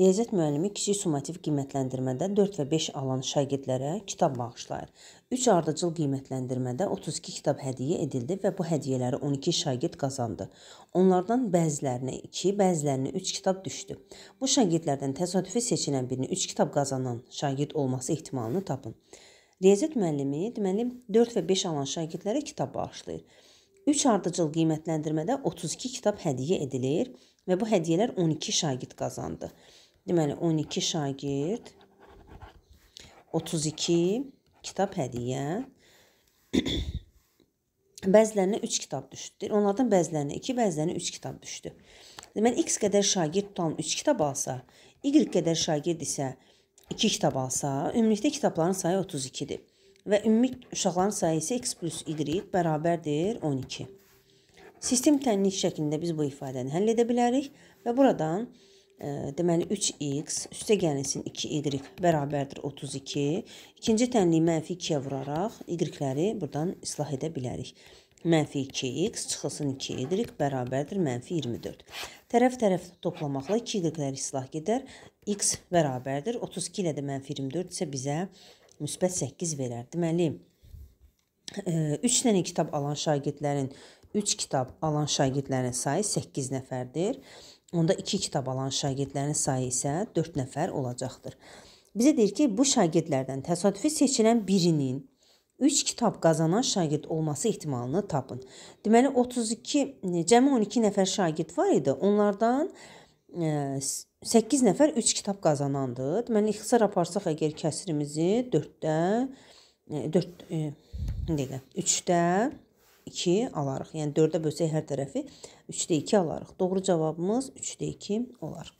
Riyaziyyat müəllimi kiçik summativ qiymətləndirmədə 4 və 5 alan şagirdlərə kitab bağışlayır. 3 ardıcıl qiymətləndirmədə 32 kitab hədiyyə edildi və bu hədiyyələri 12 şagird qazandı. Onlardan bəzilərinə 2, bəzilərinə 3 kitab düşdü. Bu şagirdlərdən təsadüfi seçilən birini 3 kitab qazanan şagird olması ehtimalını tapın. Riyaziyyat müəllimi deməli 4 və 5 alan şagirdlərə kitab bağışlayır. 3 ardıcıl qiymətləndirmədə 32 kitab hədiyyə edilir və bu hədiyyələr 12 şagird qazandı. Deməli 12 şagird 32 kitab hədiyyə. bəzilərinə 3 kitab düşdü. Deyir, onlardan bəzilərinə 2, bəzilərinə 3 kitab düşdü. Deməli x qədər şagird tutan 3 kitab alsa, y qədər şagird isə 2 kitab alsa, ümumilikdə kitabların sayı 32-dir və ümumi uşaqların sayı isə x plus y bərabərdir 12. Sistem tənlik şəklində biz bu ifadəni həll edə bilərik və buradan deməli 3x üstə gəlinsin 2y bərabərdir 32. İkinci tənliyi mənfi 2-yə vuraraq y-ləri buradan islah edə bilərik. Mənfi 2x çıxılsın 2y bərabərdir mənfi 24. Tərəf-tərəf toplamaqla 2y-ləri islah gedər. x bərabərdir 32 ilə də mənfi 24 isə bizə müsbət 8 verər. Deməli, 3 dənə kitab alan şagirdlərin 3 kitab alan şagirdlərin sayı 8 nəfərdir onda 2 kitab alan şagirdlərin sayı isə 4 nəfər olacaqdır. Bizə deyir ki, bu şagirdlərdən təsadüfi seçilən birinin 3 kitab qazanan şagird olması ehtimalını tapın. Deməli 32 cəmi 12 nəfər şagird var idi. Onlardan 8 e, nəfər 3 kitab qazanandı. Deməli ixtisar aparsaq əgər kəsirimizi 4-də 4 nə deyirəm 3-də 2 alarıq. Yəni 4-ə bölsək hər tərəfi 3-də 2 alarıq. Doğru cavabımız 3-də 2 olar.